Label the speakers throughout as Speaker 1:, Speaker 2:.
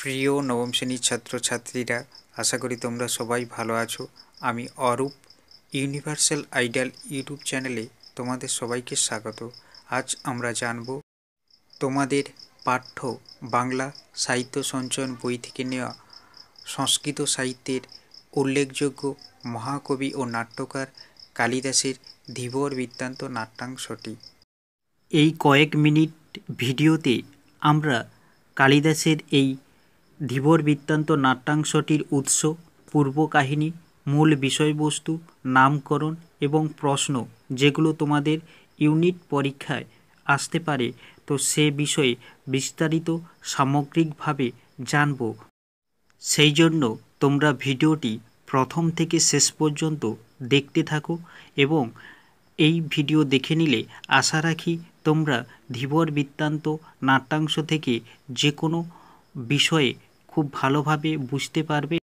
Speaker 1: প্রিয় নবম শ্রেণীর ছাত্রছাত্রীরা আশা করি তোমরা সবাই ভালো আছো আমি অরূপ ইউনিভার্সাল আইডাল ইউটিউব চ্যানেলে তোমাদের সবাইকে স্বাগত আজ আমরা জানব তোমাদের পাঠ্য বাংলা সাহিত্য সঞ্চয়ন বই থেকে নেওয়া সংস্কৃত সাহিত্যের উল্লেখযোগ্য মহাকবি ও নাট্যকার কালিদাসের ধীবর বৃত্তান্ত নাট্যাংশটি এই কয়েক মিনিট ভিডিওতে আমরা কালিদাসের এই ধীবর বৃত্তান্ত নাট্যাংশটির উৎস পূর্বকাহিনী মূল বিষয়বস্তু নামকরণ এবং প্রশ্ন যেগুলো তোমাদের ইউনিট পরীক্ষায় আসতে পারে তো সে বিষয়ে বিস্তারিত সামগ্রিকভাবে জানব সেই জন্য তোমরা ভিডিওটি প্রথম থেকে শেষ পর্যন্ত দেখতে থাকো এবং এই ভিডিও দেখে নিলে আশা রাখি তোমরা ধীবর বৃত্তান্ত নাট্যাংশ থেকে যে কোনো বিষয়ে খুব ভালোভাবে বুঝতে পারবে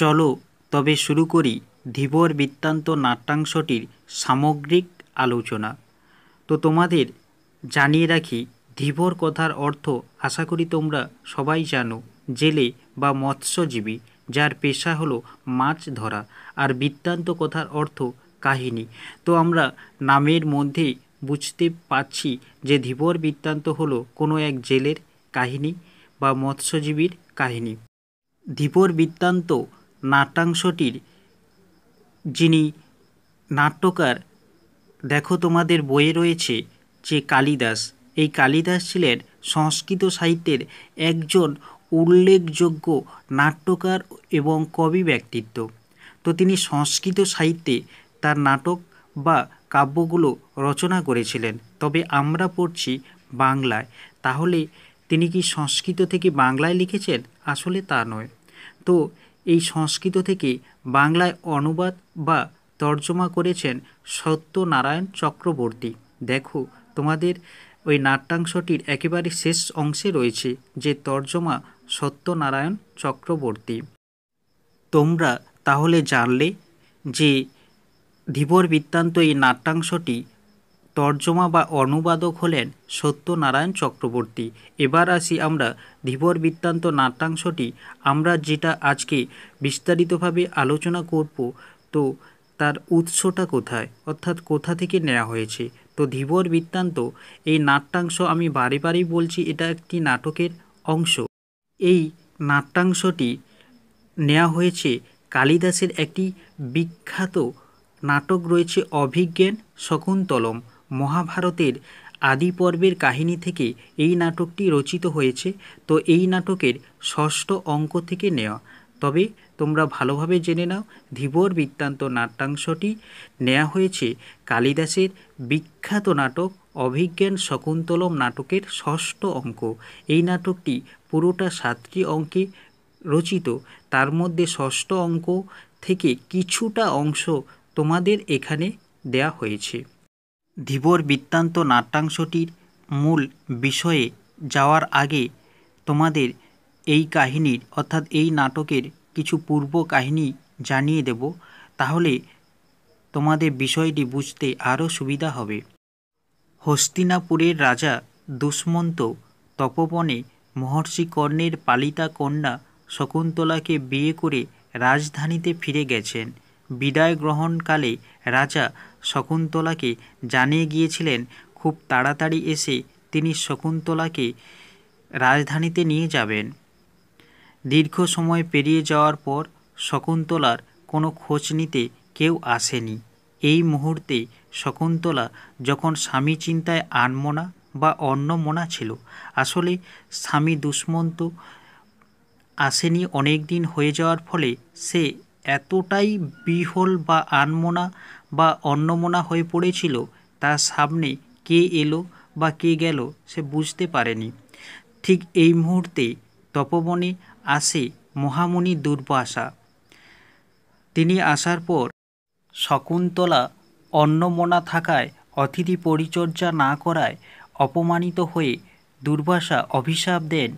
Speaker 1: চলো তবে শুরু করি ধীবর বৃত্তান্ত নাট্যাংশটির সামগ্রিক আলোচনা তো তোমাদের জানিয়ে রাখি ধীবর কথার অর্থ আশা করি তোমরা সবাই জানো জেলে বা মৎস্যজীবী যার পেশা হলো মাছ ধরা আর বৃত্তান্ত কথার অর্থ কাহিনী তো আমরা নামের মধ্যে বুঝতে পারছি যে ধীবর বৃত্তান্ত হলো কোনো এক জেলের কাহিনী বা মৎস্যজীবীর কাহিনী ধীপর বৃত্তান্ত নাট্যাংশটির যিনি নাট্যকার দেখো তোমাদের বইয়ে রয়েছে যে কালিদাস এই কালিদাস ছিলেন সংস্কৃত সাহিত্যের একজন উল্লেখযোগ্য নাট্যকার এবং কবি ব্যক্তিত্ব তো তিনি সংস্কৃত সাহিত্যে তার নাটক বা কাব্যগুলো রচনা করেছিলেন তবে আমরা পড়ছি বাংলায় তাহলে তিনি কি সংস্কৃত থেকে বাংলায় লিখেছেন আসলে তা নয় তো এই সংস্কৃত থেকে বাংলায় অনুবাদ বা তর্জমা করেছেন সত্যনারায়ণ চক্রবর্তী দেখো তোমাদের ওই নাট্যাংশটির একেবারে শেষ অংশে রয়েছে যে তর্জমা সত্যনারায়ণ চক্রবর্তী তোমরা তাহলে জানলে যে ধীবর বৃত্তান্ত এই নাট্যাংশটি তর্জমা বা অনুবাদক হলেন সত্যনারায়ণ চক্রবর্তী এবার আসি আমরা ধীবর বৃত্তান্ত নাট্যাংশটি আমরা যেটা আজকে বিস্তারিতভাবে আলোচনা করব তো তার উৎসটা কোথায় অর্থাৎ কোথা থেকে নেওয়া হয়েছে তো ধীবর বৃত্তান্ত এই নাট্যাংশ আমি বারে বারেই বলছি এটা একটি নাটকের অংশ এই নাট্যাংশটি নেওয়া হয়েছে কালিদাসের একটি বিখ্যাত নাটক রয়েছে অভিজ্ঞান শকুন্তলম মহাভারতের আদি পর্বের কাহিনী থেকে এই নাটকটি রচিত হয়েছে তো এই নাটকের ষষ্ঠ অঙ্ক থেকে নেওয়া তবে তোমরা ভালোভাবে জেনে নাও ধীবর বৃত্তান্ত নাট্যাংশটি নেওয়া হয়েছে কালিদাসের বিখ্যাত নাটক অভিজ্ঞান শকুন্তলম নাটকের ষষ্ঠ অঙ্ক এই নাটকটি পুরোটা সাতটি অঙ্কে রচিত তার মধ্যে ষষ্ঠ অঙ্ক থেকে কিছুটা অংশ তোমাদের এখানে দেয়া হয়েছে ধীবর বৃত্তান্ত নাট্যাংশটির মূল বিষয়ে যাওয়ার আগে তোমাদের এই কাহিনীর অর্থাৎ এই নাটকের কিছু পূর্ব কাহিনী জানিয়ে দেব তাহলে তোমাদের বিষয়টি বুঝতে আরও সুবিধা হবে হস্তিনাপুরের রাজা দুষ্মন্ত তপবনে মহর্ষি কর্ণের পালিতা কন্যা শকুন্তলাকে বিয়ে করে রাজধানীতে ফিরে গেছেন বিদায় গ্রহণকালে রাজা শকুন্তলাকে জানিয়ে গিয়েছিলেন খুব তাড়াতাড়ি এসে তিনি শকুন্তলাকে রাজধানীতে নিয়ে যাবেন দীর্ঘ সময় পেরিয়ে যাওয়ার পর শকুন্তলার কোনো খোঁজ নিতে কেউ আসেনি এই মুহূর্তে শকুন্তলা যখন স্বামী চিন্তায় আনমনা বা অন্যমনা ছিল আসলে স্বামী দুষ্মন্ত আসেনি অনেক দিন হয়ে যাওয়ার ফলে সে এতটাই বিহল বা আনমনা বা অন্নমোনা হয়ে পড়েছিল তার সামনে কে এলো বা কে গেল সে বুঝতে পারেনি ঠিক এই মুহূর্তে তপবনে আসে মহামণি দুর্বাসা তিনি আসার পর শকুন্তলা অন্নমোনা থাকায় অতিথি পরিচর্যা না করায় অপমানিত হয়ে দুর্বাসা অভিশাপ দেন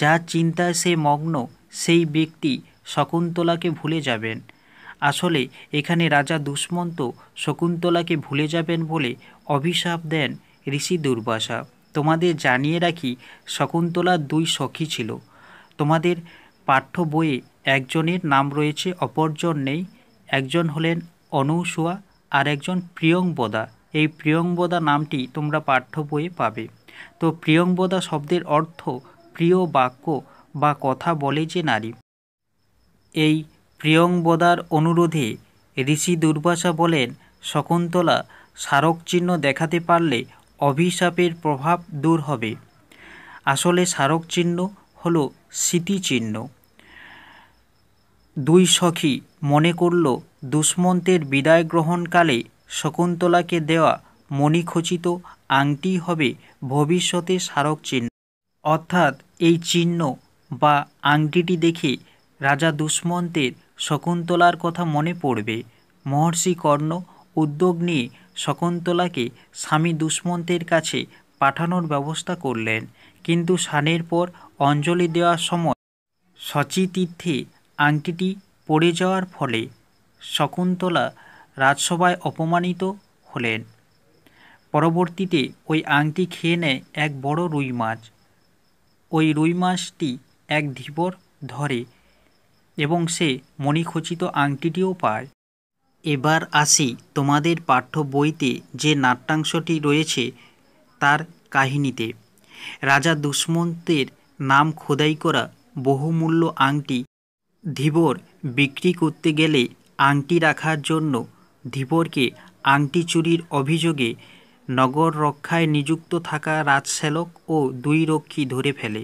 Speaker 1: যা চিন্তায় সে মগ্ন সেই ব্যক্তি শকুন্তলাকে ভুলে যাবেন আসলে এখানে রাজা দুষ্মন্ত শকুন্তলাকে ভুলে যাবেন বলে অভিশাপ দেন ঋষি দুর্বাসা তোমাদের জানিয়ে রাখি শকুন্তলার দুই সখী ছিল তোমাদের পাঠ্য বইয়ে একজনের নাম রয়েছে অপরজন নেই একজন হলেন অনৌসুয়া আর একজন প্রিয়ংবদা এই প্রিয়ংবদা নামটি তোমরা পাঠ্য বইয়ে পাবে তো প্রিয়ংবদা শব্দের অর্থ প্রিয় বাক্য বা কথা বলে যে নারী এই প্রিয়ংবদার অনুরোধে ঋষি দুর্বাসা বলেন শকুন্তলা স্মারকচিহ্ন দেখাতে পারলে অভিশাপের প্রভাব দূর হবে আসলে স্মারকচিহ্ন হল স্মৃতিচিহ্ন দুই সখী মনে করল দুষ্মন্তের বিদায় গ্রহণকালে শকুন্তলাকে দেওয়া মণিখচিত আংটি হবে ভবিষ্যতে স্মারকচিহ্ন অর্থাৎ এই চিহ্ন বা আংটিটি দেখে রাজা দুষ্মন্তের শকুন্তলার কথা মনে পড়বে মহর্ষি কর্ণ উদ্যোগ নিয়ে শকুন্তলাকে স্বামী দুষ্মন্তের কাছে পাঠানোর ব্যবস্থা করলেন কিন্তু সানের পর অঞ্জলি দেওয়ার সময় সচিতীর্থে আংটিটি পড়ে যাওয়ার ফলে শকুন্তলা রাজসভায় অপমানিত হলেন পরবর্তীতে ওই আংটি খেয়ে নেয় এক বড় রুই মাছ ওই রুই মাছটি এক ধীবর ধরে এবং সে মণিখচিত আংটিটিও পায় এবার আসি তোমাদের পাঠ্য বইতে যে নাট্যাংশটি রয়েছে তার কাহিনীতে রাজা দুষ্মন্তের নাম খোদাই করা বহুমূল্য আংটি ধীবর বিক্রি করতে গেলে আংটি রাখার জন্য ধীবরকে আংটি চুরির অভিযোগে নগর রক্ষায় নিযুক্ত থাকা রাজশ্যালক ও দুই রক্ষী ধরে ফেলে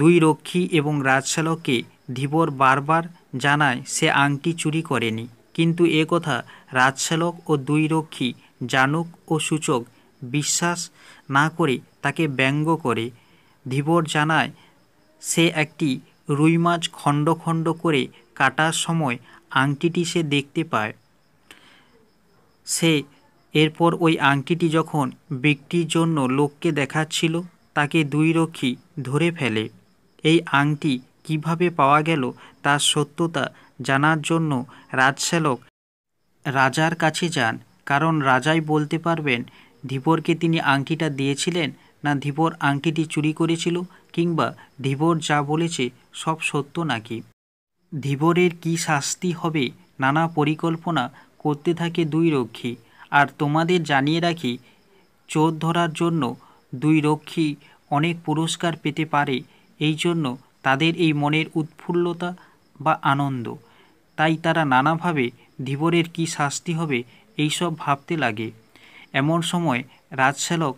Speaker 1: দুই রক্ষী এবং রাজশ্যালককে ধীবর বারবার জানায় সে আংটি চুরি করেনি কিন্তু এ কথা রাজশালক ও দুই রক্ষী জানুক ও সূচক বিশ্বাস না করে তাকে ব্যঙ্গ করে ধীবর জানায় সে একটি রুই মাছ খণ্ড খণ্ড করে কাটার সময় আংটিটি সে দেখতে পায় সে এরপর ওই আংটিটি যখন বিক্রির জন্য লোককে দেখাচ্ছিল তাকে দুই রক্ষী ধরে ফেলে এই আংটি কিভাবে পাওয়া গেল তার সত্যতা জানার জন্য রাজশ্যালক রাজার কাছে যান কারণ রাজাই বলতে পারবেন ধীবরকে তিনি আংটিটা দিয়েছিলেন না ধীবর আংটিটি চুরি করেছিল কিংবা ধীবর যা বলেছে সব সত্য নাকি ধীবরের কি শাস্তি হবে নানা পরিকল্পনা করতে থাকে দুই রক্ষী আর তোমাদের জানিয়ে রাখি চোর ধরার জন্য দুই রক্ষী অনেক পুরস্কার পেতে পারে এই জন্য তাদের এই মনের উৎফুল্লতা বা আনন্দ তাই তারা নানাভাবে ধীবরের কি শাস্তি হবে এইসব ভাবতে লাগে এমন সময় রাজশালক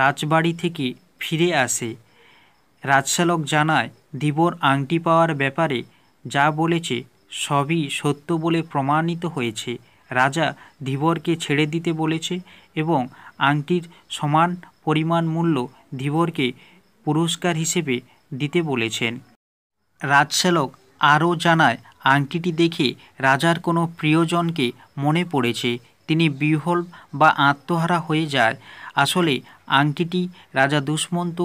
Speaker 1: রাজবাড়ি থেকে ফিরে আসে রাজশালক জানায় ধীবর আংটি পাওয়ার ব্যাপারে যা বলেছে সবই সত্য বলে প্রমাণিত হয়েছে রাজা ধীবরকে ছেড়ে দিতে বলেছে এবং আংটির সমান পরিমাণ মূল্য ধীবরকে পুরস্কার হিসেবে দিতে বলেছেন রাজশ্যালক আরও জানায় আংটিটি দেখে রাজার কোনো প্রিয়জনকে মনে পড়েছে তিনি বিহল বা আত্মহারা হয়ে যায় আসলে আংটিটি রাজা দুষ্মন্ত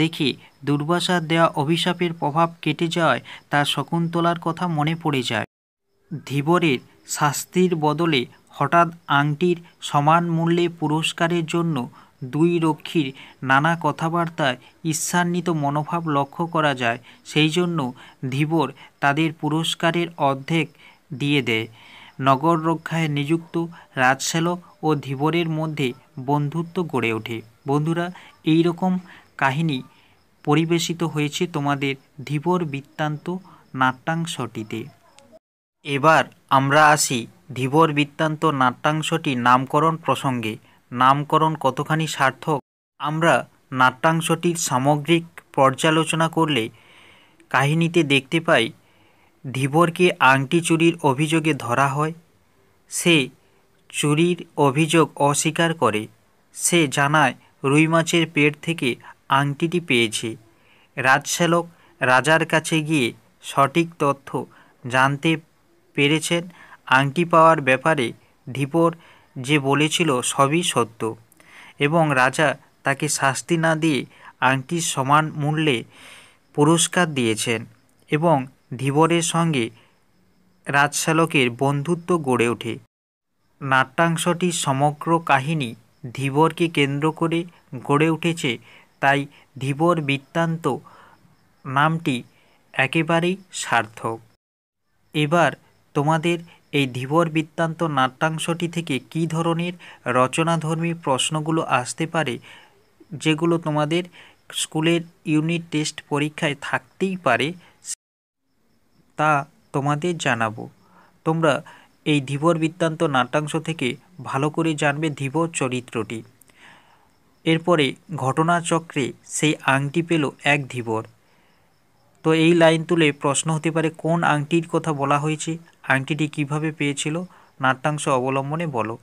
Speaker 1: দেখে দুর্বাসা দেওয়া অভিশাপের প্রভাব কেটে যায় তার শকুন্তলার কথা মনে পড়ে যায় ধীবরের শাস্তির বদলে হঠাৎ আংটির সমান মূল্যে পুরস্কারের জন্য দুই রক্ষীর নানা কথাবার্তায় ঈশ্বান্বিত মনোভাব লক্ষ্য করা যায় সেই জন্য ধীবর তাদের পুরস্কারের অর্ধেক দিয়ে দেয় নগর রক্ষায় নিযুক্ত রাজশ্যালক ও ধীবরের মধ্যে বন্ধুত্ব গড়ে ওঠে বন্ধুরা এই রকম কাহিনী পরিবেশিত হয়েছে তোমাদের ধীবর বৃত্তান্ত নাট্যাংশটিতে এবার আমরা আসি ধীবর বৃত্তান্ত নাট্যাংশটি নামকরণ প্রসঙ্গে নামকরণ কতখানি সার্থক আমরা নাট্যাংশটির সামগ্রিক পর্যালোচনা করলে কাহিনীতে দেখতে পাই ধীবরকে আংটি চুরির অভিযোগে ধরা হয় সে চুরির অভিযোগ অস্বীকার করে সে জানায় রুই মাছের পেট থেকে আংটিটি পেয়েছে রাজশ্যালক রাজার কাছে গিয়ে সঠিক তথ্য জানতে পেরেছেন আংটি পাওয়ার ব্যাপারে ধীবর যে বলেছিল সবই সত্য এবং রাজা তাকে শাস্তি না দিয়ে আংটির সমান মূল্যে পুরস্কার দিয়েছেন এবং ধীবরের সঙ্গে রাজশালকের বন্ধুত্ব গড়ে ওঠে নাট্যাংশটির সমগ্র কাহিনী ধীবরকে কেন্দ্র করে গড়ে উঠেছে তাই ধীবর বৃত্তান্ত নামটি একেবারেই সার্থক এবার তোমাদের এই ধীবর বৃত্তান্ত নাট্যাংশটি থেকে কি ধরনের রচনাধর্মী প্রশ্নগুলো আসতে পারে যেগুলো তোমাদের স্কুলের ইউনিট টেস্ট পরীক্ষায় থাকতেই পারে তা তোমাদের জানাবো তোমরা এই ধীবর বৃত্তান্ত নাট্যাংশ থেকে ভালো করে জানবে ধীবর চরিত্রটি এরপরে ঘটনাচক্রে সেই আংটি পেল এক ধীবর তো এই লাইন তুলে প্রশ্ন হতে পারে কোন আংটির কথা বলা হয়েছে আংটিটি কিভাবে পেয়েছিল নাট্যাংশ অবলম্বনে বলো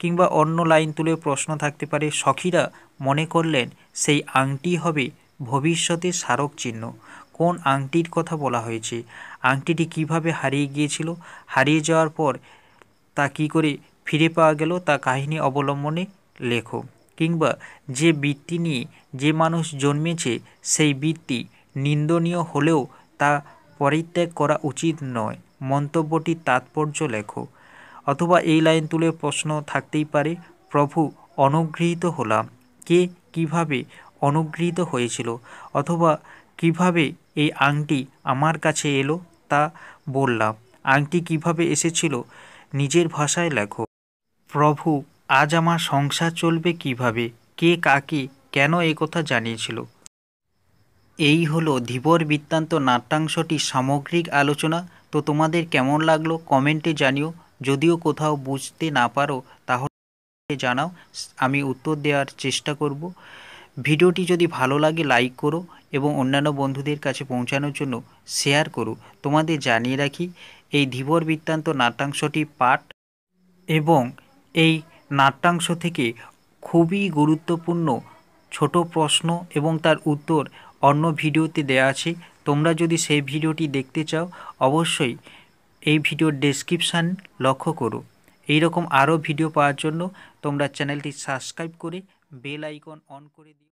Speaker 1: কিংবা অন্য লাইন তুলে প্রশ্ন থাকতে পারে সখীরা মনে করলেন সেই আংটি হবে ভবিষ্যতে স্মারক চিহ্ন কোন আংটির কথা বলা হয়েছে আংটিটি কিভাবে হারিয়ে গিয়েছিল হারিয়ে যাওয়ার পর তা কি করে ফিরে পাওয়া গেল তা কাহিনী অবলম্বনে লেখো কিংবা যে বৃত্তি নিয়ে যে মানুষ জন্মেছে সেই বৃত্তি নিন্দনীয় হলেও তা পরিত্যাগ করা উচিত নয় মন্তব্যটির তাৎপর্য লেখো অথবা এই লাইন তুলে প্রশ্ন থাকতেই পারে প্রভু অনুগৃহীত হলাম কে কিভাবে অনুগৃহীত হয়েছিল অথবা কিভাবে এই আংটি আমার কাছে এলো তা বললাম আংটি কিভাবে এসেছিল নিজের ভাষায় লেখো প্রভু আজ আমার সংসার চলবে কিভাবে কে কাকে কেন এ কথা জানিয়েছিল এই হলো ধীবর বৃত্তান্ত নাট্যাংশটি সামগ্রিক আলোচনা তো তোমাদের কেমন লাগলো কমেন্টে জানিও যদিও কোথাও বুঝতে না পারো তাহলে জানাও আমি উত্তর দেওয়ার চেষ্টা করব ভিডিওটি যদি ভালো লাগে লাইক করো এবং অন্যান্য বন্ধুদের কাছে পৌঁছানোর জন্য শেয়ার করো তোমাদের জানিয়ে রাখি এই ধীবর বৃত্তান্ত নাট্যাংশটি পাঠ এবং এই নাট্যাংশ থেকে খুবই গুরুত্বপূর্ণ ছোট প্রশ্ন এবং তার উত্তর অন্য ভিডিওতে দেওয়া আছে তোমরা যদি সেই ভিডিওটি দেখতে চাও অবশ্যই এই ভিডিওর ডেসক্রিপশান লক্ষ্য করো এই রকম আরও ভিডিও পাওয়ার জন্য তোমরা চ্যানেলটি সাবস্ক্রাইব করে বেল আইকন অন করে দিও